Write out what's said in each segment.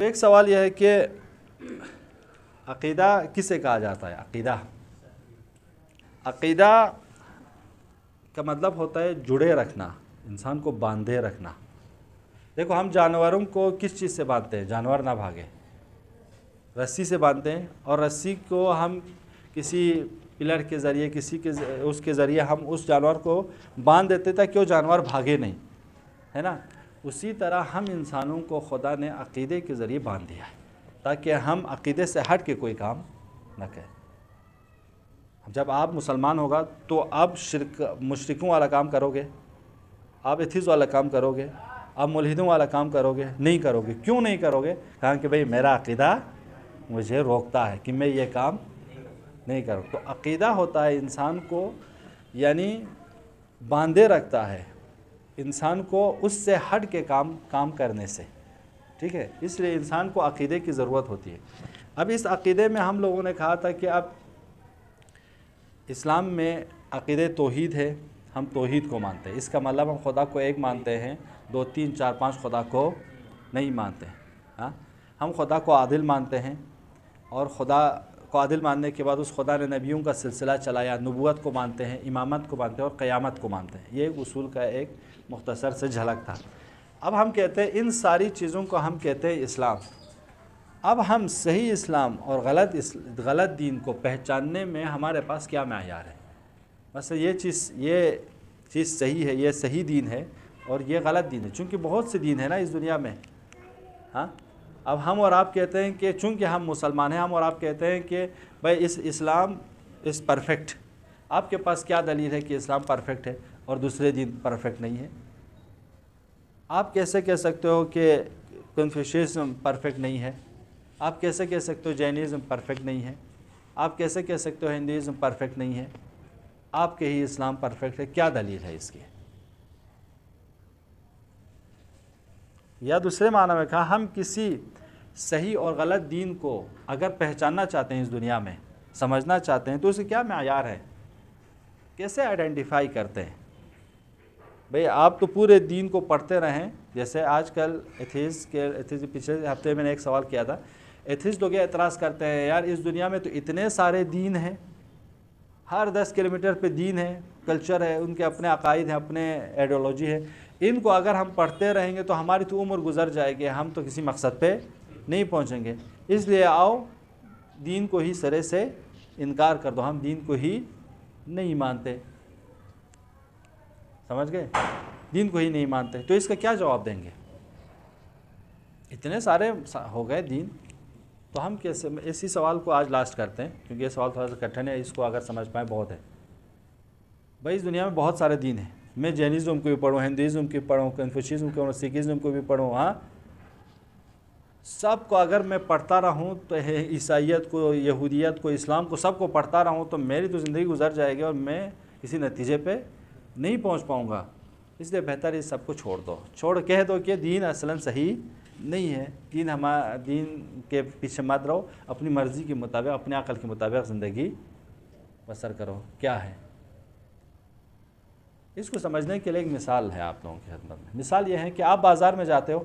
तो एक सवाल यह है कि अकीदा किसे कहा जाता है अकीदा अकीदा का मतलब होता है जुड़े रखना इंसान को बांधे रखना देखो हम जानवरों को किस चीज़ से बांधते हैं जानवर ना भागे रस्सी से बांधते हैं और रस्सी को हम किसी पिलर के ज़रिए किसी के उसके ज़रिए हम उस जानवर को बांध देते ताकि वो जानवर भागे नहीं है ना उसी तरह हम इंसानों को खुदा ने अकीदे के ज़रिए बांध दिया है ताकि हम अकीदे से हट के कोई काम न करें जब आप मुसलमान होगा तो आप शिरक मशरकों वाला काम करोगे आप एथिस वाला काम करोगे आप मुलहिदों वाला काम करोगे नहीं करोगे क्यों नहीं करोगे कहा कि भाई मेरा अकीदा मुझे रोकता है कि मैं ये काम नहीं करूँ तो अकीदा होता है इंसान को यानी बांधे रखता है इंसान को उससे हट के काम काम करने से ठीक है इसलिए इंसान को अकीदे की ज़रूरत होती है अब इस अकीदे में हम लोगों ने कहा था कि अब इस्लाम में अकीदे तोहद है हम तोहद को मानते हैं इसका मतलब हम खुदा को एक मानते हैं दो तीन चार पाँच खुदा को नहीं मानते हैं हाँ हम खुदा को आदिल मानते हैं और खुदा को आदिल मानने के बाद उस खुदा ने नबियों का सिलसिला चलाया नबूत को मानते हैं इमामत को मानते हैं और क़यामत को मानते हैं ये उसूल का एक मुख्तसर से झलक था अब हम कहते हैं इन सारी चीज़ों को हम कहते हैं इस्लाम अब हम सही इस्लाम और गलत इस, गलत दीन को पहचानने में हमारे पास क्या मैार है बस ये चीज़ ये चीज़ सही है ये सही दीन है और ये गलत दीन है चूँकि बहुत से दीन है ना इस दुनिया में हाँ अब हम और आप कहते हैं कि चूंकि हम मुसलमान हैं हम और आप कहते हैं कि भाई इस इस्लाम इस परफेक्ट आपके पास क्या दलील है कि इस्लाम परफेक्ट है और दूसरे दिन परफेक्ट नहीं है आप कैसे कह सकते हो कि कन्फ्यूशनिज्म परफेक्ट नहीं है आप कैसे कह सकते हो जैनिज़्म परफेक्ट नहीं है आप कैसे कह सकते हो हिंदुज़म परफेक्ट नहीं है आपके ही इस्लाम परफेक्ट है क्या दलील है इसकी या दूसरे माना में कहा हम किसी सही और गलत दीन को अगर पहचानना चाहते हैं इस दुनिया में समझना चाहते हैं तो उसे क्या मैार है कैसे आइडेंटिफाई करते हैं भाई आप तो पूरे दीन को पढ़ते रहें जैसे आजकल एथिस के एथिस पिछले हफ्ते मैंने एक सवाल किया था एथिस लोग एतराज़ करते हैं यार इस दुनिया में तो इतने सारे दीन हैं हर दस किलोमीटर पे दीन है कल्चर है उनके अपने अकायद हैं अपने आइडियोलॉजी है इनको अगर हम पढ़ते रहेंगे तो हमारी तो उम्र गुजर जाएगी हम तो किसी मकसद पे नहीं पहुँचेंगे इसलिए आओ दीन को ही सरे से इनकार कर दो हम दीन को ही नहीं मानते समझ गए दीन को ही नहीं मानते तो इसका क्या जवाब देंगे इतने सारे हो गए दीन तो हम कैसे इसी सवाल को आज लास्ट करते हैं क्योंकि ये सवाल थोड़ा सा कठिन है इसको अगर समझ पाए बहुत है भाई इस दुनिया में बहुत सारे दीन हैं मैं जैनिज़म को भी पढ़ूँ हिंदुज़म की पढ़ूँ कन्फ्यूशिज्म को सिखिज़म को भी पढ़ूँ हाँ सबको अगर मैं पढ़ता रहूँ तो ईसाइत को यहूदियत को इस्लाम को सबको पढ़ता रहूँ तो मेरी तो ज़िंदगी गुजर जाएगी और मैं किसी नतीजे पर नहीं पहुँच पाऊँगा इसलिए बेहतर ये सबको छोड़ दो छोड़ कह दो कि दीन असलन सही नहीं है दीन हमारा दीन के पीछे मत रहो अपनी मर्ज़ी के मुताबिक अपने अकल के मुताबिक ज़िंदगी बसर करो क्या है इसको समझने के लिए एक मिसाल है आप लोगों की खदमत में मिसाल ये है कि आप बाज़ार में जाते हो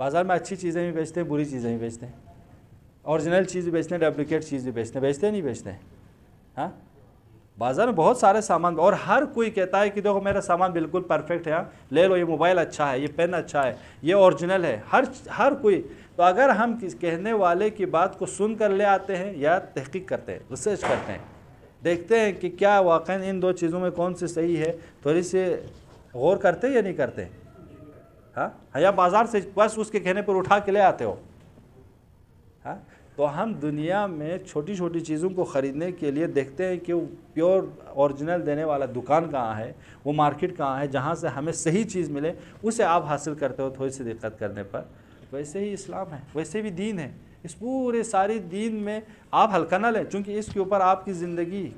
बाज़ार में अच्छी चीज़ें भी बेचते हैं बुरी चीज़ें भी बेचते हैं औरिजिनल चीज़ भी बेचते हैं डुप्लिकेट चीज़ भी बेचते हैं बेचते नहीं बेचते हैं हाँ बाज़ार में बहुत सारे सामान और हर कोई कहता है कि देखो मेरा सामान बिल्कुल परफेक्ट है हाँ। ले लो ये मोबाइल अच्छा है ये पेन अच्छा है ये औरिजिनल है हर हर कोई तो अगर हम कहने वाले की बात को सुन कर ले आते हैं या तहकीक करते हैं रिसर्च करते हैं देखते हैं कि क्या वाक़ इन दो चीज़ों में कौन सी सही है थोड़ी सी गौर करते या नहीं करते हाँ, हाँ या बाज़ार से बस उसके कहने पर उठा के ले आते हो हाँ तो हम दुनिया में छोटी छोटी चीज़ों को ख़रीदने के लिए देखते हैं कि प्योर ओरिजिनल देने वाला दुकान कहाँ है वो मार्केट कहाँ है जहाँ से हमें सही चीज़ मिले उसे आप हासिल करते हो थोड़ी सी दिक्कत करने पर वैसे ही इस्लाम है वैसे भी दीन है इस पूरे सारी दीन में आप हल्का ना लें चूँकि इसके ऊपर आपकी ज़िंदगी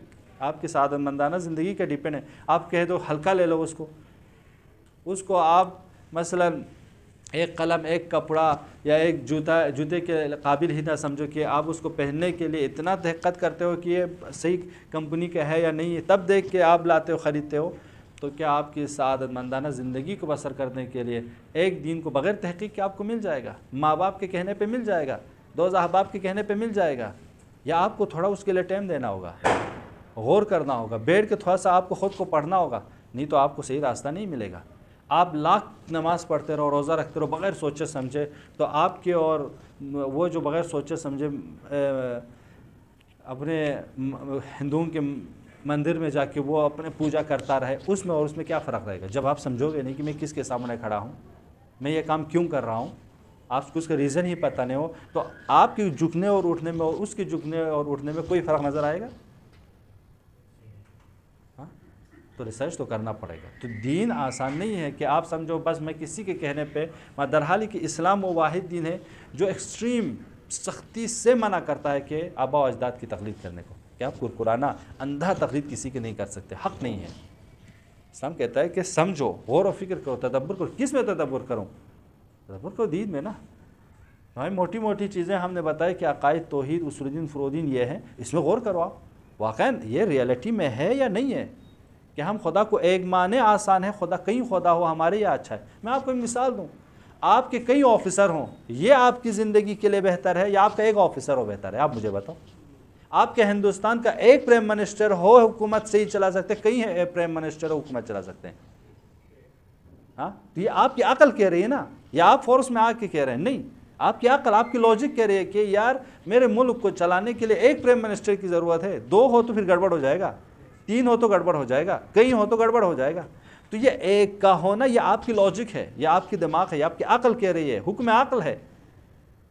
आपकी मंदाना ज़िंदगी का डिपेंड है आप कह दो हल्का ले लो उसको उसको आप मसलन एक कलम एक कपड़ा या एक जूता जूते के काबिल ही ना समझो कि आप उसको पहनने के लिए इतना तहक़त करते हो कि ये सही कंपनी का है या नहीं है तब देख के आप लाते हो ख़रीदते हो तो क्या आपकी मंदाना ज़िंदगी को बसर करने के लिए एक दिन को बग़ैर तहकीक के आपको मिल जाएगा माँ बाप के कहने पे मिल जाएगा दो अहबाब के कहने पे मिल जाएगा या आपको थोड़ा उसके लिए टाइम देना होगा गौर करना होगा बैठ के थोड़ा सा आपको ख़ुद को पढ़ना होगा नहीं तो आपको सही रास्ता नहीं मिलेगा आप लाख नमाज़ पढ़ते रहो रोज़ा रखते रहो बग़ैर सोचे समझे तो आपके और वो जो बग़ैर सोचे समझे अपने हिंदुओं के मंदिर में जाके वो अपने पूजा करता रहे उसमें और उसमें क्या फ़र्क रहेगा जब आप समझोगे नहीं कि मैं किसके सामने खड़ा हूँ मैं ये काम क्यों कर रहा हूँ आपको उसका रीज़न ही पता नहीं हो तो आपके झुकने और उठने में और उसके झुकने और उठने में कोई फ़र्क नज़र आएगा हाँ? तो रिसर्च तो करना पड़ेगा तो दीन आसान नहीं है कि आप समझो बस मैं किसी के कहने पे मैं दरहाली कि इस्लाम वो वाहिद दीन है जो एक्सट्रीम सख्ती से मना करता है कि आबा अजदाद की तकलीद करने को क्या आप कुरकुराना अंधा तकलीद किसी के नहीं कर सकते हक़ नहीं है इस्लाम कहता है कि समझो गौर व फिक्र करो तदब्बर करो किस में तदब्बर करूँ रबर को तो दीद में ना भाई मोटी मोटी चीज़ें हमने बताई कि अकायद तोहद उसरुद्दीन फ़रोद्दीन ये हैं इसमें गौर करो आप वाक़ ये रियलिटी में है या नहीं है कि हम खुदा को एक माने आसान है खुदा कहीं खुदा हो हमारे या अच्छा है मैं आपको एक मिसाल दूँ आपके कई ऑफिसर हों ये आपकी ज़िंदगी के लिए बेहतर है या आपका एक ऑफिसर हो बेहतर है आप मुझे बताओ आपके हिंदुस्तान का एक प्रेम मिनिस्टर हो हुकूमत से ही चला सकते कई प्रेम मिनिस्टर हुकूमत चला सकते हैं हाँ तो ये आपकी अकल कह रही है ना या आप फोर्स में आके कह रहे हैं नहीं आपकी अकल आपकी लॉजिक कह रही है कि यार मेरे मुल्क को चलाने के लिए एक प्रेम मिनिस्टर की ज़रूरत है दो हो तो फिर गड़बड़ हो जाएगा तीन हो तो गड़बड़ हो जाएगा कई हो तो गड़बड़ हो जाएगा तो ये एक का होना ये आपकी लॉजिक है ये आपकी दिमाग है ये आपकी अकल कह रही है हुक्म अकल है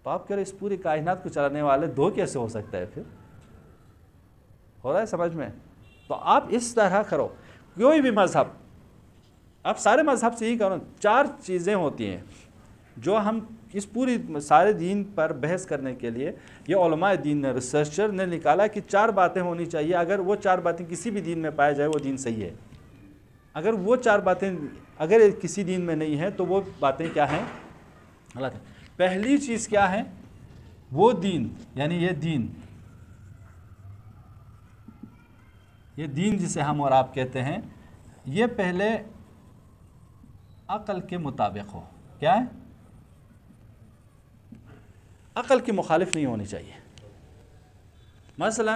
तो आप कह रहे इस पूरी कायनात को चलाने वाले दो कैसे हो सकता है फिर हो रहा है समझ में तो आप इस तरह करो कोई भी मज़हब अब सारे मजहब से ही करो चार चीज़ें होती हैं जो हम इस पूरी सारे दीन पर बहस करने के लिए ये दीन ने रिसर्चर ने निकाला कि चार बातें होनी चाहिए अगर वो चार बातें किसी भी दीन में पाया जाए वो दीन सही है अगर वो चार बातें अगर किसी दीन में नहीं है तो वो बातें क्या हैं गलत है पहली चीज़ क्या है वो दीन यानी ये दीन ये दीन जिसे हम और आप कहते हैं ये पहले अक़ल के मुताबिक हो क्या है अक़ल के मुखालिफ नहीं होनी चाहिए मसला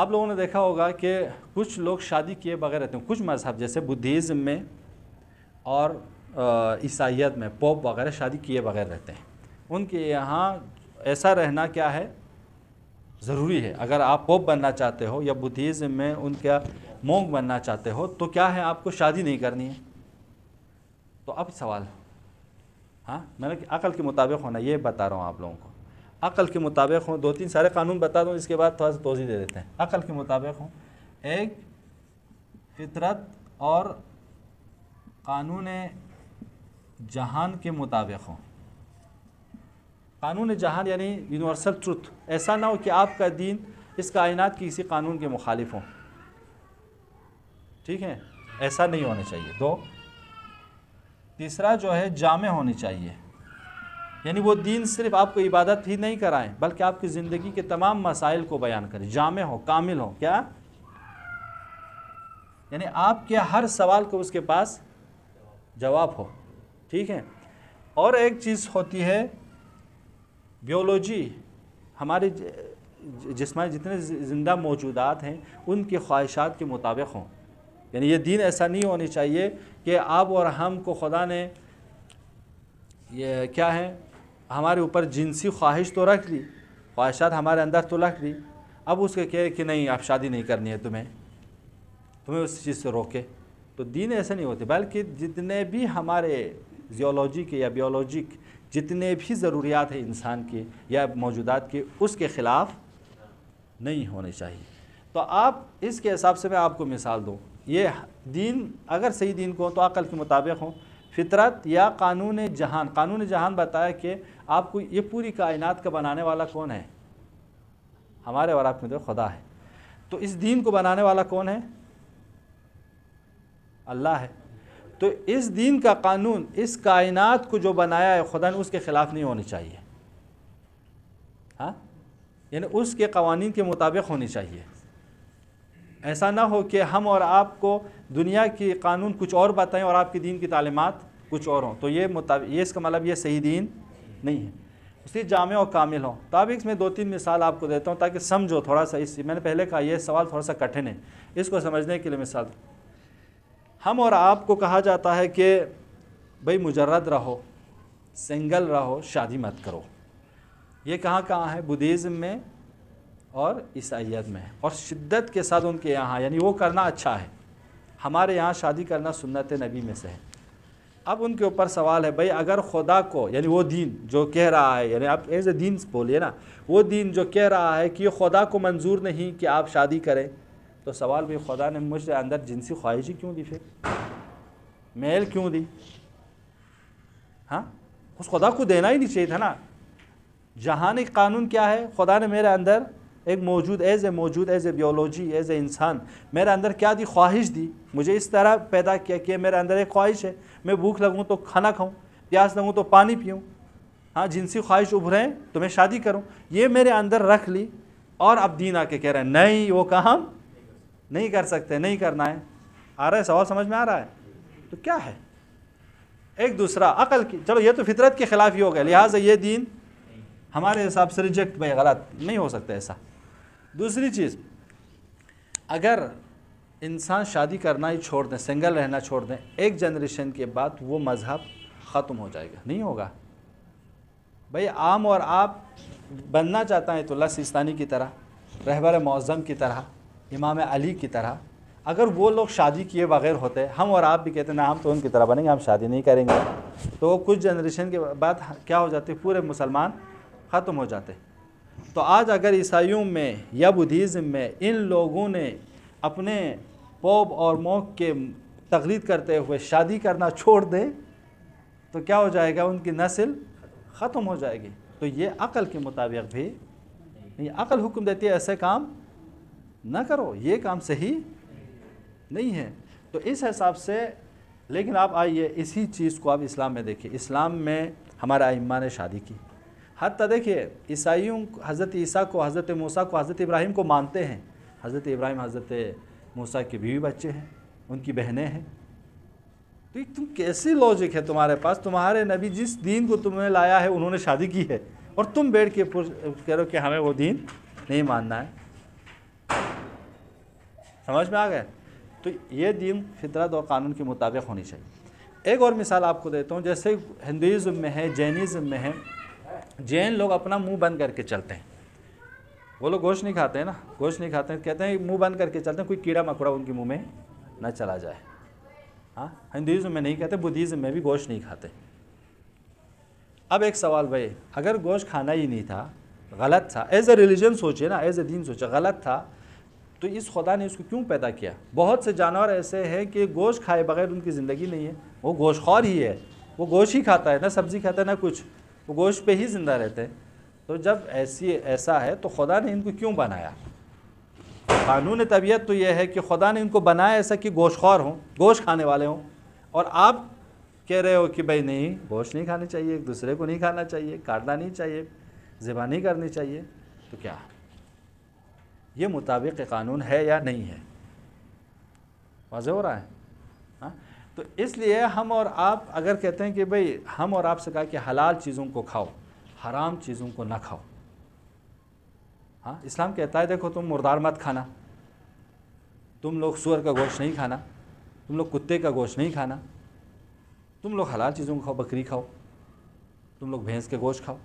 आप लोगों ने देखा होगा कि कुछ लोग शादी किए बगैर रहते हैं कुछ मजहब जैसे बुद्धिज़्म में और ईसाइत में पोप वगैरह शादी किए बगैर रहते हैं उनके यहाँ ऐसा रहना क्या है ज़रूरी है अगर आप पोप बनना चाहते हो या बुद्धिज़्म में उनका मोंग बनना चाहते हो तो क्या है आपको शादी नहीं करनी है तो अब सवाल हाँ मैंने अकल के मुताबिक होना ये बता रहा हूँ आप लोगों को अकल के मुताबिक हों दो तीन सारे कानून बता दूँ इसके बाद थोड़ा सा तोज़ी दे देते हैं अकल के मुताबिक हों एक फितरत और कानून जहान के मुताबिक हों कानून जहान यानी यूनिवर्सल ट्रुथ ऐसा ना हो कि आपका दीन इस कायनात की किसी कानून के मुखालिफ हों ठीक है ऐसा नहीं होना चाहिए दो तीसरा जो है जाम होनी चाहिए यानी वो दीन सिर्फ आपको इबादत ही नहीं कराएं बल्कि आपकी ज़िंदगी के तमाम मसाइल को बयान करें जाम हो कामिल हो क्या यानी आपके हर सवाल को उसके पास जवाब हो ठीक है और एक चीज़ होती है बायोलॉजी हमारे जिसमें जितने ज़िंदा मौजूदात हैं उनकी ख्वाहिशात के मुताबिक हों यानी ये दीन ऐसा नहीं होनी चाहिए कि आप और हम को खुदा ने ये क्या है हमारे ऊपर जिनसी ख्वाहिश तो रख ली ख्वाहिशात हमारे अंदर तो रख ली अब उसके कहे कि नहीं आप शादी नहीं करनी है तुम्हें तुम्हें उस चीज़ से रोके तो दीन ऐसे नहीं होते बल्कि जितने भी हमारे जियोलॉजी के या बियोलॉजिक जितने भी ज़रूरियात हैं इंसान के या मौजूदात के उसके ख़िलाफ़ नहीं होने चाहिए तो आप इसके हिसाब से मैं आपको मिसाल दूँ ये दीन अगर सही दीन को तो अक़ल के मुताबिक हों फितरत या कानून जहान कानून जहान बताया कि आपको ये पूरी कायनात का बनाने वाला कौन है हमारे और में तो खुदा है तो इस दीन को बनाने वाला कौन है अल्लाह है तो इस दीन का कानून इस कायनात को जो बनाया है खुदा ने उसके ख़िलाफ़ नहीं होनी चाहिए हाँ यानी उसके कवानीन के मुताबिक होनी चाहिए ऐसा ना हो कि हम और आपको दुनिया के कानून कुछ और बताएं और आपके दीन की तालीमत कुछ और हों तो ये मुताबिक ये इसका मतलब ये सही दीन नहीं है उसी जाम और कामिल हों अब में दो तीन मिसाल आपको देता हूँ ताकि समझो थोड़ा सा इस मैंने पहले कहा यह सवाल थोड़ा सा कठिन है इसको समझने के लिए मिसाल हम और आपको कहा जाता है कि भाई मुजरद रहो सिंगल रहो शादी मत करो ये कहाँ कहाँ है बुद्धिज़्म में और ईसाइत में है और शिद्दत के साथ उनके यहाँ यानी वो करना अच्छा है हमारे यहाँ शादी करना सुन्नत नबी में से है अब उनके ऊपर सवाल है भाई अगर खुदा को यानी वो दीन जो कह रहा है यानी आप एज ए दीन बोलिए ना वो दीन जो कह रहा है कि ये खुदा को मंजूर नहीं कि आप शादी करें तो सवाल भाई खुदा ने मुझे अंदर जिनसी ख्वाहिशें क्यों दी फिर मेल क्यों दी हाँ उस खुदा को देना ही नहीं चाहिए था ना जहानी कानून क्या है खुदा ने मेरे अंदर एक मौजूद एज ए मौजूद as a biology as a इंसान मेरे अंदर क्या दी ख्वाहिश दी मुझे इस तरह पैदा किया कि मेरे अंदर एक ख्वाहिश है मैं भूख लगूँ तो खाना खाऊँ प्यास लगूँ तो पानी पीऊँ हाँ जिनसी ख्वाहिश उभरें तो मैं शादी करूँ ये मेरे अंदर रख ली और अब दीन आके कह रहे हैं नहीं वो काम नहीं कर सकते नहीं करना है आ रहा है सवाल समझ में आ रहा है तो क्या है एक दूसरा अकल की चलो ये तो फितरत के ख़िलाफ़ ही हो गया लिहाजा ये दीन हमारे हिसाब से रिजेक्ट भाई गलत नहीं हो सकता ऐसा दूसरी चीज़ अगर इंसान शादी करना ही छोड़ दें सिंगल रहना छोड़ दें एक जनरेशन के बाद वो मज़हब ख़त्म हो जाएगा नहीं होगा भाई आम और आप बनना चाहता है तो सिस्तानी की तरह रहबर मौज़म की तरह इमाम अली की तरह अगर वो लोग शादी किए बगैर होते हम और आप भी कहते ना हम तो उनकी तरह बनेंगे हम शादी नहीं करेंगे तो कुछ जनरेशन के बाद क्या हो जाते पूरे मुसलमान ख़त्म हो जाते तो आज अगर ईसाइयों में या बुद्धिज़्म में इन लोगों ने अपने पोप और मोक के तकलीद करते हुए शादी करना छोड़ दें तो क्या हो जाएगा उनकी नस्ल ख़त्म हो जाएगी तो ये अक़ल के मुताबिक भी नहीं अक़ल हुक्म देती है ऐसे काम ना करो ये काम सही नहीं है तो इस हिसाब से लेकिन आप आइए इसी चीज़ को आप इस्लाम में देखिए इस्लाम में हमारा इम्मा ने शादी की हत्या देखिए ईसाइयों हज़रत ईसा को हज़रत मूसा को हज़रत इब्राहिम को मानते हैं हज़रत इब्राहिम हज़रत मूसा के बीवी बच्चे हैं उनकी बहनें हैं तो तुम कैसी लॉजिक है तुम्हारे पास तुम्हारे नबी जिस दीन को तुमने लाया है उन्होंने शादी की है और तुम बैठ के कह रहे हो कि हमें वो दीन नहीं मानना है समझ में आ गया तो ये दीन फितरत और कानून के मुताबिक होनी चाहिए एक और मिसाल आपको देता हूँ जैसे हिंदुज़म में है जैनिज़म में है जैन लोग अपना मुंह बंद करके चलते हैं वो लोग गोश्त नहीं खाते हैं ना गोश्त नहीं खाते हैं कहते हैं मुंह बंद करके चलते हैं कोई कीड़ा मकोड़ा उनके मुंह में ना चला जाए हाँ हिंदुज़म में नहीं कहते बुद्धिज़्म में भी गोश्त नहीं खाते अब एक सवाल भाई अगर गोश्त खाना ही नहीं था गलत था एज ए रिलीजन सोचे ना एज ए दीन सोचे गलत था तो इस खुदा ने इसको क्यों पैदा किया बहुत से जानवर ऐसे हैं कि गोश्त खाए बगैर उनकी ज़िंदगी नहीं है वो गोश्त खौर ही है वो गोश्त ही खाता है ना सब्ज़ी खाता है ना कुछ वो गोश्त पे ही ज़िंदा रहते हैं तो जब ऐसी ऐसा है तो खुदा ने इनको क्यों बनाया कानून तबीयत तो यह है कि खुदा ने इनको बनाया ऐसा कि गोश ख्वार हों गोश्त खाने वाले हों और आप कह रहे हो कि भाई नहीं गोश्त नहीं खाने चाहिए एक दूसरे को नहीं खाना चाहिए काटना नहीं चाहिए ज़िबा नहीं करनी चाहिए तो क्या ये मुताबिक कानून है या नहीं है वाज हो रहा है हाँ तो इसलिए हम और आप अगर कहते हैं कि भाई हम और आपसे कहा कि हलाल चीज़ों को खाओ हराम चीज़ों को ना खाओ हाँ इस्लाम कहता है देखो तुम मुर्दार मत खाना तुम लोग सुअर का गोश्त नहीं खाना तुम लोग कुत्ते का गोश्त नहीं खाना तुम लोग हलाल चीज़ों को खाओ बकरी खाओ तुम लोग भैंस के गोश्त खाओ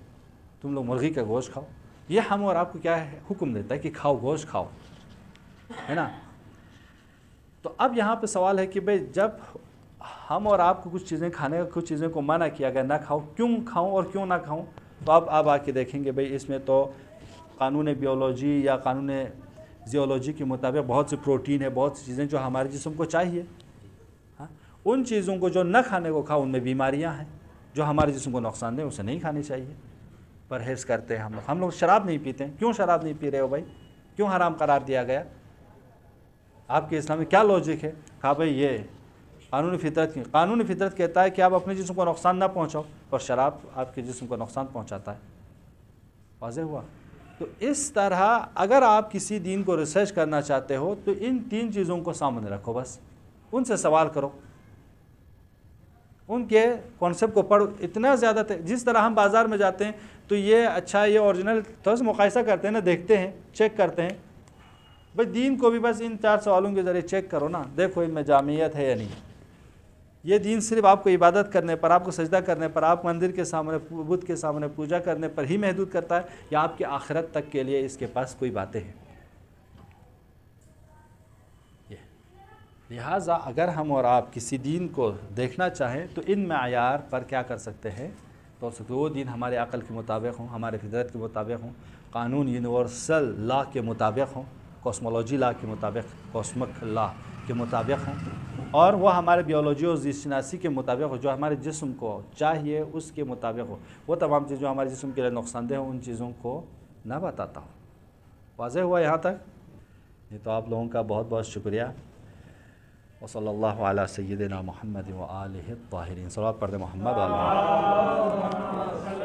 तुम लोग मुर्गी का गोश्त खाओ ये हम और आपको क्या है हुक्म देता है कि खाओ गोश्त खाओ है ना तो अब यहाँ पे सवाल है कि भाई जब हम और आपको कुछ चीज़ें खाने का कुछ चीज़ों को मना किया गया ना खाओ क्यों खाऊं और क्यों ना खाऊं तो आप आप आके देखेंगे भाई इसमें तो कानून बियोलॉजी या कानून जियोलॉजी के मुताबिक बहुत से प्रोटीन है बहुत सी चीज़ें जो हमारे जिसम को चाहिए हाँ उन चीज़ों को जो न खाने को खाओ उनमें बीमारियाँ हैं जो हमारे जिसम को नुकसान दें उसे नहीं खानी चाहिए परहेज़ करते हैं हम लोग हम लोग शराब नहीं पीते क्यों शराब नहीं पी रहे हो भाई क्यों हराम करार दिया गया आपके इस्लाम में क्या लॉजिक है कहा भाई ये कानून फितरत की कानून फितरत कहता है कि आप अपने जिसम को नुकसान ना पहुँचाओ और शराब आपके जिसम को नुकसान पहुँचाता है वाज हुआ तो इस तरह अगर आप किसी दीन को रिसर्च करना चाहते हो तो इन तीन चीज़ों को सामने रखो बस उनसे सवाल करो उनके कॉन्सेप्ट को पढ़ो इतना ज़्यादा जिस तरह हम बाज़ार में जाते हैं तो ये अच्छा ये ओरिजिनल थोड़ा सा मुकायसा करते हैं ना देखते हैं चेक करते हैं भाई दीन को भी बस इन चार सवालों के ज़रिए चेक करो ना देखो इनमें जामियत है या नहीं ये दिन सिर्फ आपको इबादत करने पर आपको सजदा करने पर आप मंदिर के सामने बुद्ध के सामने पूजा करने पर ही महदूद करता है या आपके आखिरत तक के लिए इसके पास कोई बातें हैं लिहाजा अगर हम और आप किसी दिन को देखना चाहें तो इन मैार पर क्या कर सकते हैं तो सकते वो दिन हमारे अक़ल के मुताबिक हों हमारे फितरत के मुताबिक हों कानून यूनिवर्सल ला के मुताबिक हों कॉस्मोलॉजी ला के मुताबिक कॉस्मिक ला के मुताबिक हों और वह हमारे बियोलॉजी और जिसनासी के मुताबिक हो जो हमारे जिस्म को चाहिए उसके मुताबिक हो वो तमाम चीज़ जो हमारे जिस्म के लिए नुकसानदेह हो उन चीज़ों को ना बताता हूँ वाज हुआ यहाँ तक ये तो आप लोगों का बहुत बहुत शुक्रिया वसल अला महमद वाल ताहरीन पढ़ मोहम्मद